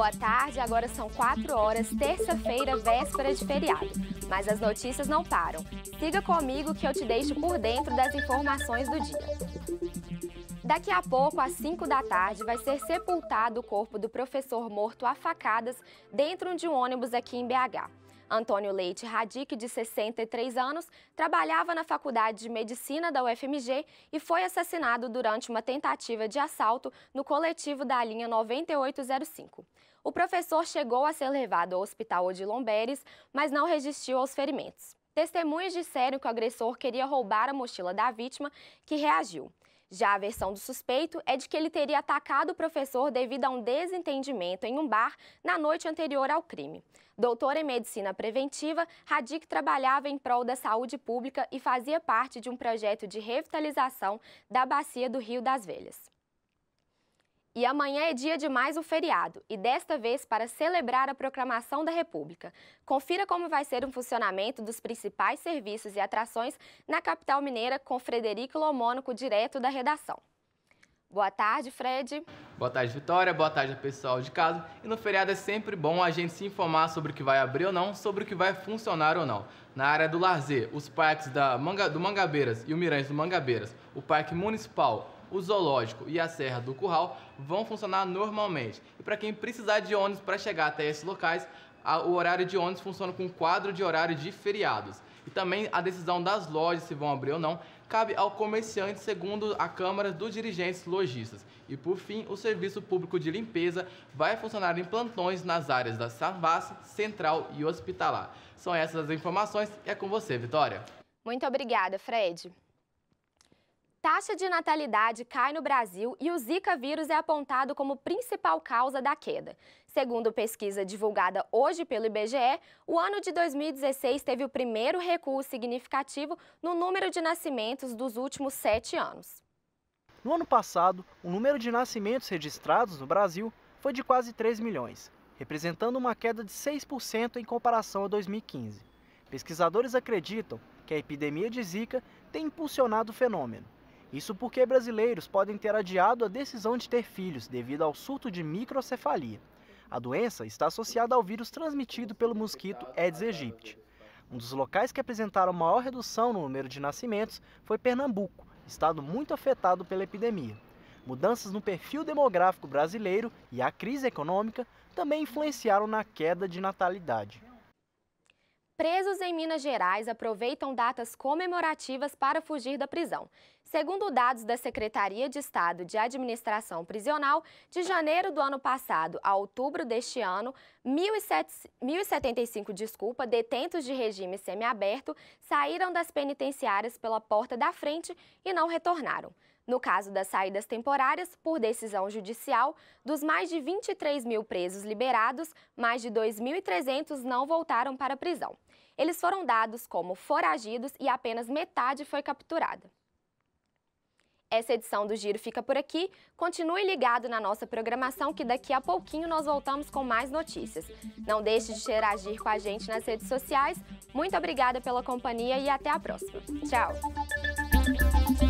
boa tarde. Agora são 4 horas, terça-feira, véspera de feriado. Mas as notícias não param. Siga comigo que eu te deixo por dentro das informações do dia. Daqui a pouco, às 5 da tarde, vai ser sepultado o corpo do professor morto a facadas dentro de um ônibus aqui em BH. Antônio Leite Radic, de 63 anos, trabalhava na Faculdade de Medicina da UFMG e foi assassinado durante uma tentativa de assalto no coletivo da linha 9805. O professor chegou a ser levado ao hospital Odilon Beres, mas não resistiu aos ferimentos. Testemunhas disseram que o agressor queria roubar a mochila da vítima, que reagiu. Já a versão do suspeito é de que ele teria atacado o professor devido a um desentendimento em um bar na noite anterior ao crime. Doutor em medicina preventiva, Radik trabalhava em prol da saúde pública e fazia parte de um projeto de revitalização da bacia do Rio das Velhas. E amanhã é dia de mais um feriado, e desta vez para celebrar a proclamação da República. Confira como vai ser o funcionamento dos principais serviços e atrações na capital mineira com Frederico Lomônico, direto da redação. Boa tarde, Fred. Boa tarde, Vitória. Boa tarde, pessoal de casa. E no feriado é sempre bom a gente se informar sobre o que vai abrir ou não, sobre o que vai funcionar ou não. Na área do lazer, os parques da Manga, do Mangabeiras e o Mirante do Mangabeiras, o Parque Municipal, o zoológico e a Serra do Curral vão funcionar normalmente. E para quem precisar de ônibus para chegar até esses locais, o horário de ônibus funciona com quadro de horário de feriados. E também a decisão das lojas se vão abrir ou não cabe ao comerciante, segundo a Câmara dos Dirigentes Lojistas. E por fim, o serviço público de limpeza vai funcionar em plantões nas áreas da Savassi, Central e Hospitalar. São essas as informações e é com você, Vitória. Muito obrigada, Fred. Taxa de natalidade cai no Brasil e o Zika vírus é apontado como principal causa da queda. Segundo pesquisa divulgada hoje pelo IBGE, o ano de 2016 teve o primeiro recuo significativo no número de nascimentos dos últimos sete anos. No ano passado, o número de nascimentos registrados no Brasil foi de quase 3 milhões, representando uma queda de 6% em comparação a 2015. Pesquisadores acreditam que a epidemia de Zika tem impulsionado o fenômeno. Isso porque brasileiros podem ter adiado a decisão de ter filhos devido ao surto de microcefalia. A doença está associada ao vírus transmitido pelo mosquito Aedes aegypti. Um dos locais que apresentaram maior redução no número de nascimentos foi Pernambuco, estado muito afetado pela epidemia. Mudanças no perfil demográfico brasileiro e a crise econômica também influenciaram na queda de natalidade. Presos em Minas Gerais aproveitam datas comemorativas para fugir da prisão. Segundo dados da Secretaria de Estado de Administração Prisional, de janeiro do ano passado a outubro deste ano, 1.075 desculpa, detentos de regime semiaberto saíram das penitenciárias pela porta da frente e não retornaram. No caso das saídas temporárias, por decisão judicial, dos mais de 23 mil presos liberados, mais de 2.300 não voltaram para a prisão. Eles foram dados como foragidos e apenas metade foi capturada. Essa edição do Giro fica por aqui. Continue ligado na nossa programação que daqui a pouquinho nós voltamos com mais notícias. Não deixe de interagir com a gente nas redes sociais. Muito obrigada pela companhia e até a próxima. Tchau!